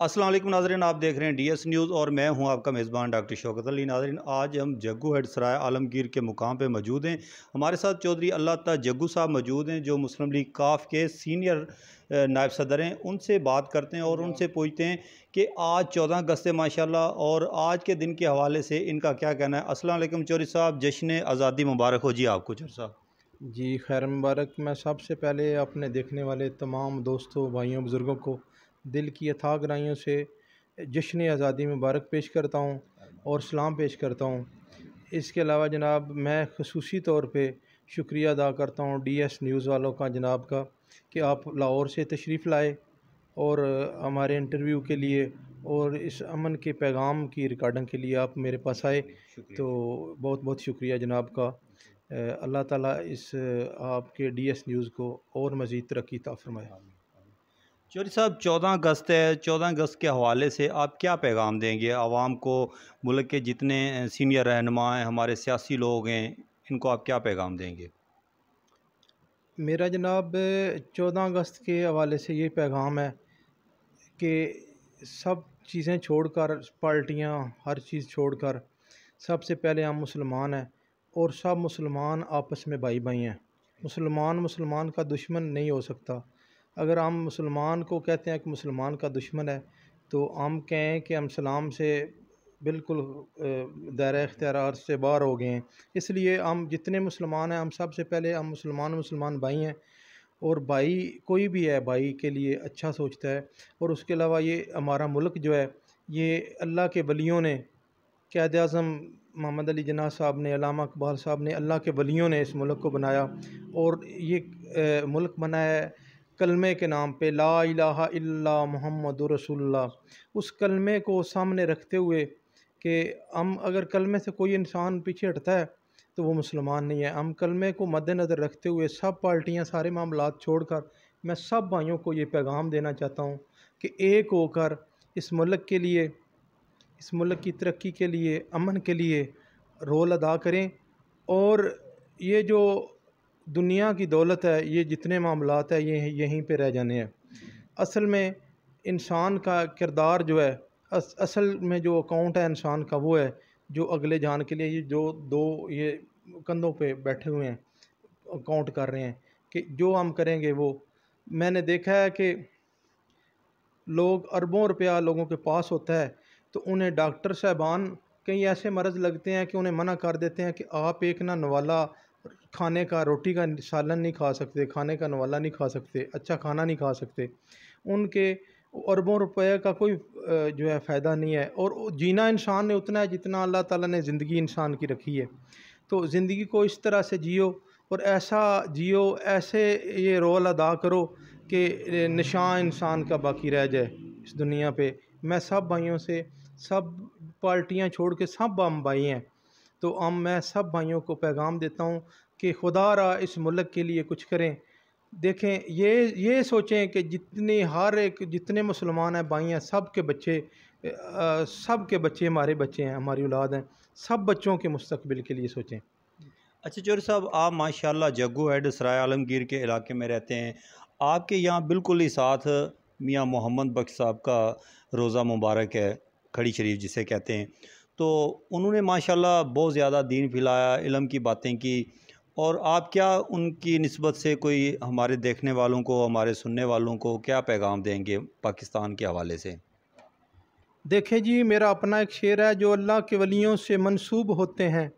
असलम नाजरन आप देख रहे हैं डी एस न्यूज़ और मैं हूं आपका मेज़बान डॉक्टर शौकत अली नाजरन आज हम जग्गू हेड सराय आलमगीर के मुकाम पर मौजूद हैं हमारे साथ चौधरी अल्लाह तला जग्गू साहब मौजूद हैं जो मुस्लिम लीग काफ के सीनियर नायब सदर हैं उनसे बात करते हैं और उनसे पूछते हैं कि आज चौदह अगस्त है माशा और आज के दिन के हवाले से इनका क्या कहना है असलम चौधरी साहब जश्न आज़ादी मुबारक हो जी आपको चौधरी साहब जी खैर मुबारक मैं सबसे पहले अपने देखने वाले तमाम दोस्तों भाइयों बुज़ुर्गों को दिल की यथाग्राइयों से जश्न आज़ादी मुबारक पेश करता हूँ और सलाम पेश करता हूँ इसके अलावा जनाब मैं खसूस तौर पर शुक्रिया अदा करता हूँ डी एस न्यूज़ वालों का जनाब का कि आप लाहौर से तशरीफ़ लाए और हमारे इंटरव्यू के लिए और इस अमन के पैगाम की रिकॉर्डिंग के लिए आप मेरे पास आए तो बहुत बहुत शुक्रिया जनाब का अल्लाह ताला इस आपके डी एस न्यूज़ को और मज़ीद तरक्की ताफ़रमाए चौधरी साहब चौदह अगस्त है चौदह अगस्त के हवाले से आप क्या पैगाम देंगे आवाम को मुल्क के जितने सीनियर रहनमा हैं हमारे सियासी लोग हैं इनको आप क्या पैगाम देंगे मेरा जनाब चौदह अगस्त के हवाले से ये पैगाम है कि सब चीज़ें छोड़कर पार्टियाँ हर चीज़ छोड़कर सबसे पहले हम मुसलमान हैं और सब मुसलमान आपस में भाई भाई हैं मुसलमान मुसलमान का दुश्मन नहीं हो सकता अगर हम मुसलमान को कहते हैं कि मुसलमान का दुश्मन है तो हम कहें कि हम सलाम से बिल्कुल दायरा इख्तियार से बाहर हो गए हैं इसलिए हम जितने मुसलमान हैं हम सब से पहले हम मुसलमान मुसलमान भाई हैं और भाई कोई भी है भाई के लिए अच्छा सोचता है और उसके अलावा ये हमारा मुल्क जो है ये अल्लाह के वलियों ने कैद अज़म मोहम्मद अली जना साहब ने अलामा इकबाल साहब ने अल्लाह के वलियों ने इस मुल्क को बनाया और ये ए, मुल्क बनाया है कलमे के नाम पे ला इलाहा मोहम्मद रसुल्ला उस कलमे को सामने रखते हुए कि हम अगर कलमे से कोई इंसान पीछे हटता है तो वो मुसलमान नहीं है हम कलमे को मद्दनज़र रखते हुए सब पार्टियाँ सारे मामला छोड़ कर मैं सब भाइयों को ये पैगाम देना चाहता हूँ कि एक होकर इस मुल्क के लिए इस मुल्क की तरक्की के लिए अमन के लिए रोल अदा करें और ये जो दुनिया की दौलत है ये जितने मामला है ये यहीं पर रह जाने हैं असल में इंसान का किरदार जो है अस, असल में जो अकाउंट है इंसान का वो है जो अगले जान के लिए ये जो दो ये कंधों पे बैठे हुए हैं अकाउंट कर रहे हैं कि जो हम करेंगे वो मैंने देखा है कि लोग अरबों रुपया लोगों के पास होता है तो उन्हें डॉक्टर साहबान कई ऐसे मर्ज़ लगते हैं कि उन्हें मना कर देते हैं कि आप एक ना नवाला खाने का रोटी का सालन नहीं खा सकते खाने का नवाला नहीं खा सकते अच्छा खाना नहीं खा सकते उनके अरबों रुपए का कोई जो है फ़ायदा नहीं है और जीना इंसान ने उतना है जितना अल्लाह ताला ने ज़िंदगी इंसान की रखी है तो ज़िंदगी को इस तरह से जियो और ऐसा जियो ऐसे ये रोल अदा करो कि निशान इंसान का बाकी रह जाए इस दुनिया पे मैं सब भाइयों से सब पार्टियाँ छोड़ के सब हम भाई हैं तो अब मैं सब भाइयों को पैगाम देता हूँ कि खुदा रहा इस मुल्क के लिए कुछ करें देखें ये ये सोचें कि जितने हर एक जितने मुसलमान हैं भाई हैं सब के बच्चे आ, सब के बच्चे हमारे बच्चे हैं हमारी औलाद हैं सब बच्चों के मुस्तबिल के लिए सोचें अच्छा चोर साहब आप माशाल्लाह जग्गू हेड सराय आलमगीर के इलाके में रहते हैं आपके यहाँ बिल्कुल ही साथ मियाँ मोहम्मद बख्श साहब का रोज़ा मुबारक है खड़ी शरीफ जिसे कहते हैं तो उन्होंने माशाल्लाह बहुत ज़्यादा दीन फैलाया इलम की बातें की और आप क्या उनकी नस्बत से कोई हमारे देखने वालों को हमारे सुनने वालों को क्या पैगाम देंगे पाकिस्तान के हवाले से देखें जी मेरा अपना एक शेर है जो अल्लाह के वलियों से मनसूब होते हैं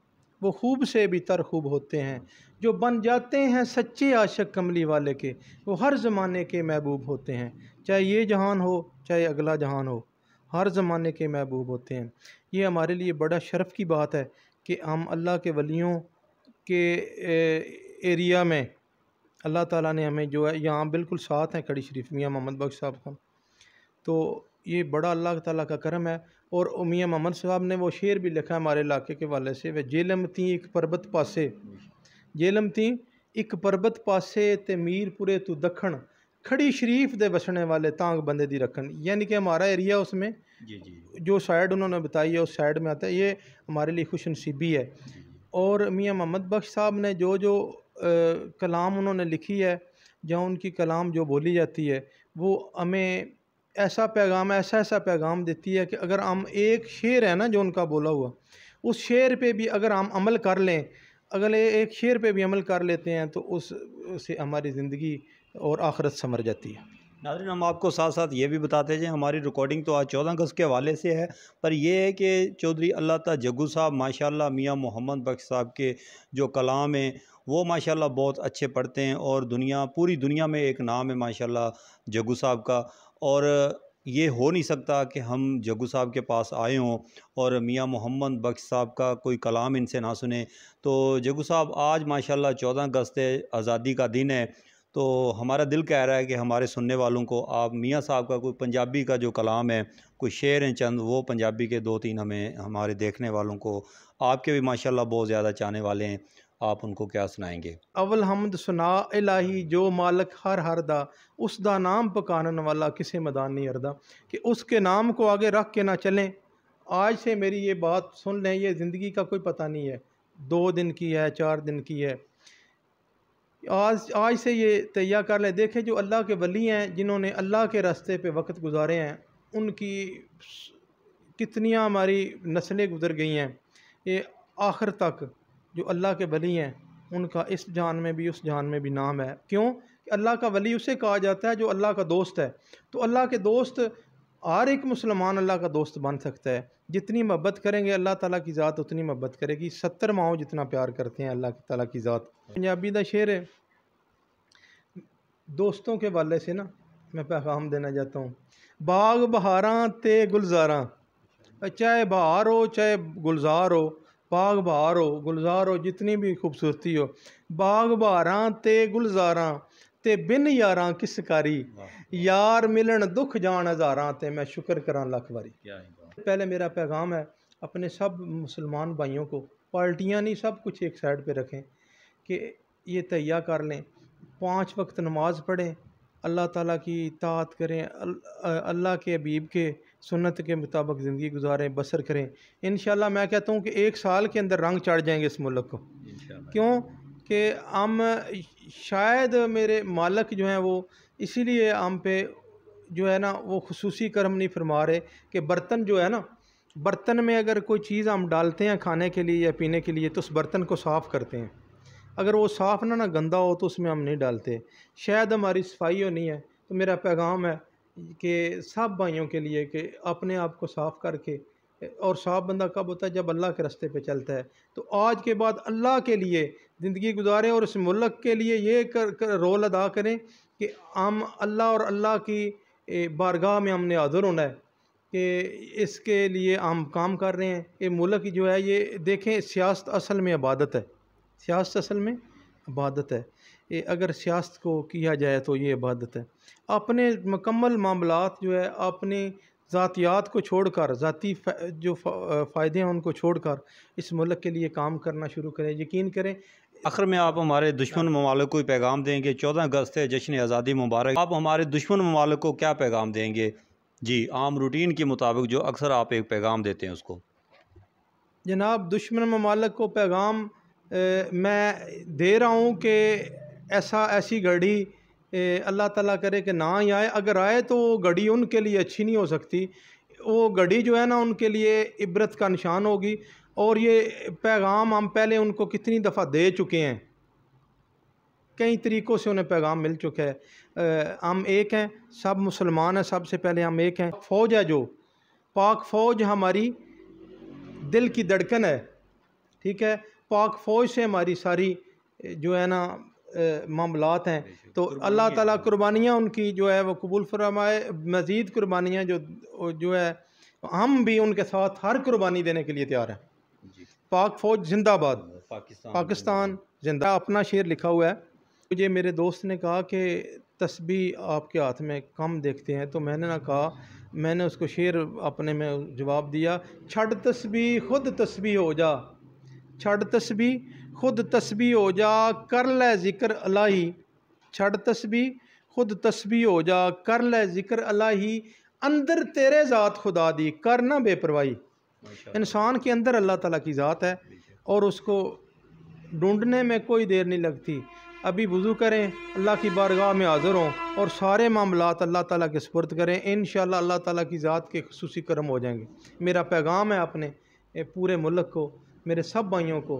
वो खूब से भी तर खूब होते हैं जो बन जाते हैं सच्चे आशक कमली वाले के वो हर ज़माने के महबूब होते हैं चाहे ये जहान हो चाहे अगला जहान हो हर ज़माने के महबूब होते हैं ये हमारे लिए बड़ा शर्फ़ की बात है कि हम अल्लाह के वलियों के एरिया में अल्लाह ताला ने हमें जो है यहाँ बिल्कुल साथ हैं कड़ी शरीफ मियाँ मोहम्मद बख्श साहब का तो ये बड़ा अल्लाह ताला का करम है और मियाँ मोहम्मद साहब ने वो शेर भी लिखा है हमारे इलाके के वाले से वह जेलम थी एक परबत पासे जेलम थी एक परबत पासे ते मीरपुरे तू दखण खड़ी शरीफ दे बसने वाले तांग बंदे दी रखन यानी कि हमारा एरिया उसमें जी जी जो साइड उन्होंने बताई है उस साइड में आता है ये हमारे लिए खुश नसीबी है और मियाँ मोहम्मद बख्श साहब ने जो जो आ, कलाम उन्होंने लिखी है जहाँ उनकी कलाम जो बोली जाती है वो हमें ऐसा पैगाम ऐसा ऐसा पैगाम देती है कि अगर हम एक शेर है ना जो उनका बोला हुआ उस शेर पे भी अगर हम अमल कर लें अगले एक शेर पे भी अमल कर लेते हैं तो उस से हमारी ज़िंदगी और आखरत समर जाती है नाजरन हम आपको साथ साथ ये भी बताते हैं हमारी रिकॉर्डिंग तो आज चौदह अगस्त के हवाले से है पर यह है कि चौधरी अल्लाह ता जग्गू साहब माशाल्लाह मियाँ मोहम्मद बख्श साहब के जो कलाम हैं वो माशाल्लाह बहुत अच्छे पढ़ते हैं और दुनिया पूरी दुनिया में एक नाम है माशाल्लाह जग्गू साहब का और ये हो नहीं सकता कि हम जग्गू साहब के पास आए हों और मियाँ मोहम्मद बख्श साहब का कोई कलाम इनसे ना सुने तो जग्गू साहब आज माशा चौदह अगस्त है आज़ादी का दिन है तो हमारा दिल कह रहा है कि हमारे सुनने वालों को आप मियाँ साहब का कोई पंजाबी का जो कलाम है कोई शेर हैं चंद वो पंजाबी के दो तीन हमें हमारे देखने वालों को आपके भी माशाल्लाह बहुत ज़्यादा चाहने वाले हैं आप उनको क्या सुनाएंगे अवल हमद सुना इलाही जो मालक हर हर दा उस दा नाम पकानन वाला किसे मदान नहीं अरदा कि उसके नाम को आगे रख के ना चलें आज से मेरी ये बात सुन लें ये ज़िंदगी का कोई पता नहीं है दो दिन की है चार दिन की है आज आज से ये तैयार कर लें देखें जो अल्लाह के वली हैं जिन्होंने अल्लाह के रास्ते पे वक्त गुजारे हैं उनकी कितनी हमारी नस्लें गुजर गई हैं ये आखिर तक जो अल्लाह के वली हैं उनका इस जान में भी उस जान में भी नाम है क्यों अल्लाह का वली उसे कहा जाता है जो अल्लाह का दोस्त है तो अल्लाह के दोस्त हर एक मुसलमान अल्लाह का दोस्त बन सकता है जितनी मोहब्बत करेंगे अल्लाह ताला की ज़ात उतनी मोहब्बत करेगी सत्तर माओ जितना प्यार करते हैं अल्लाह ताला की ज़ात पंजाबी का शेर है दोस्तों के वाले से ना मैं पैगाम देना चाहता हूँ बाग बहारा ते गुलजारा चाहे बहार हो चाहे गुलजार हो बाग बहार हो गुलजार हो जितनी भी खूबसूरती हो बाग बहारा ते गुलजारा ते बिन यार किस कारी यार मिलन दुख जान हजारा ते मैं शुक्र करा लख बारी पहले मेरा पैगाम है अपने सब मुसलमान भाइयों को पार्टियाँ नहीं सब कुछ एक साइड पे रखें कि ये तैयार कर लें पांच वक्त नमाज पढ़ें अल्लाह ताला की इतात करें अल्लाह के अबीब के सुन्नत के मुताबिक ज़िंदगी गुजारें बसर करें इन मैं कहता हूँ कि एक साल के अंदर रंग चढ़ जाएंगे इस मुल्क को क्यों कि हम शायद मेरे मालक जो हैं वो इसीलिए हम पे जो है ना वो खसूसी कर्म नहीं फरमा रहे कि बर्तन जो है ना बर्तन में अगर कोई चीज़ हम डालते हैं खाने के लिए या पीने के लिए तो उस बर्तन को साफ़ करते हैं अगर वो साफ़ ना ना गंदा हो तो उसमें हम नहीं डालते शायद हमारी सफाई होनी है तो मेरा पैगाम है कि सब भाइयों के लिए कि अपने आप को साफ़ करके और साफ बंदा कब होता है जब अल्लाह के रस्ते पे चलता है तो आज के बाद अल्लाह के लिए ज़िंदगी गुजारें और इस मुल्क के लिए ये कर, कर रोल अदा करें कि हम अल्लाह और अल्लाह की बारगाह में हमने हाजिर होना है कि इसके लिए हम काम कर रहे हैं ये मुल्क जो है ये देखें सियासत असल में इबादत है सियासत असल में इबादत है ये अगर सियासत को किया जाए तो ये इबादत है अपने मकम्मल मामला जो है अपने ज़ातियात को छोड़ कर ज़ाती जो फ़ायदे हैं उनको छोड़ कर इस मुल्क के लिए काम करना शुरू करें यकीन करें आखिर में आप हमारे दुश्मन ममालिक को पैगाम देंगे चौदह अगस्त है जश्न आज़ादी मुबारक आप हमारे दुश्मन ममालक को क्या पैगाम देंगे जी आम रूटीन के मुताबिक जो अक्सर आप एक पैगाम देते हैं उसको जनाब दुश्मन ममालक को पैगाम ए, मैं दे रहा हूँ कि ऐसा ऐसी घड़ी अल्लाह ताला करे कि ना ही आए अगर आए तो वो घड़ी उनके लिए अच्छी नहीं हो सकती वो घड़ी जो है ना उनके लिए इबरत का निशान होगी और ये पैगाम हम पहले उनको कितनी दफ़ा दे चुके हैं कई तरीक़ों से उन्हें पैगाम मिल चुका है हम एक हैं सब मुसलमान हैं सबसे पहले हम एक हैं फ़ौज है जो पाक फ़ौज हमारी दिल की धड़कन है ठीक है पाक फ़ौज से हमारी सारी जो है ना मामलात हैं तो अल्लाह ताला कुर्बानियाँ उनकी जो है वो कबूल फरमाए मज़ीद कुर्बानियाँ जो जो है हम भी उनके साथ हर कुर्बानी देने के लिए तैयार हैं पाक फौज जिंदाबाद हाँ, पाकिस्तान, पाकिस्तान जिंदा अपना शेर लिखा हुआ है मुझे मेरे दोस्त ने कहा कि तस्बी आपके हाथ में कम देखते हैं तो मैंने ना कहा मैंने उसको शेर अपने में जवाब दिया छड़ तस्बी खुद तस्बी हो जा छड़ तस्बी खुद तस्बी हो जा कर ले ज़िक्र अलाही छड़ तस्बी खुद तस्बी हो जा कर ले ज़िक्र अलाही अंदर तेरे ज़ात खुदा दी कर ना बेपरवाही इंसान के अंदर अल्लाह ताला की ज़ात है और उसको ढूंढने में कोई देर नहीं लगती अभी वज़ू करें अल्लाह की बारगाह में हाज़िर हों और सारे मामला अल्लाह ताला के सुपर्द करें इन अल्लाह ताला की ज़ात के खसूस करम हो जाएंगे मेरा पैगाम है अपने पूरे मुल्क को मेरे सब भाइयों को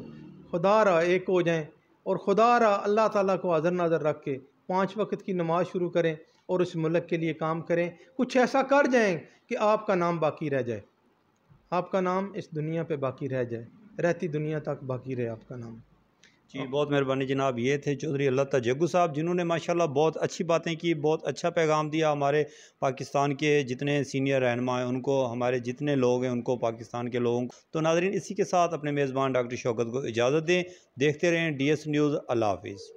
खुदा रा एक हो जाएँ और खुदा रा अल्लाह ताला को हाजर नाजर रख के पाँच वक्त की नमाज शुरू करें और इस मुल्क के लिए काम करें कुछ ऐसा कर जाएँ कि आपका नाम बाकी रह जाए आपका नाम इस दुनिया पे बाकी रह जाए रहती दुनिया तक बाकी रहे आपका नाम जी बहुत मेहरबानी जनाब ये थे चौधरी अल्लाह जग्गू साहब जिन्होंने माशाल्लाह बहुत अच्छी बातें की बहुत अच्छा पैगाम दिया हमारे पाकिस्तान के जितने सीनियर रहनमा हैं उनको हमारे जितने लोग हैं उनको पाकिस्तान के लोगों को तो नाजरीन इसी के साथ अपने मेज़बान डॉक्टर शौकत को इजाज़त दें देखते रहें डी एस न्यूज़ अल्लाह हाफिज़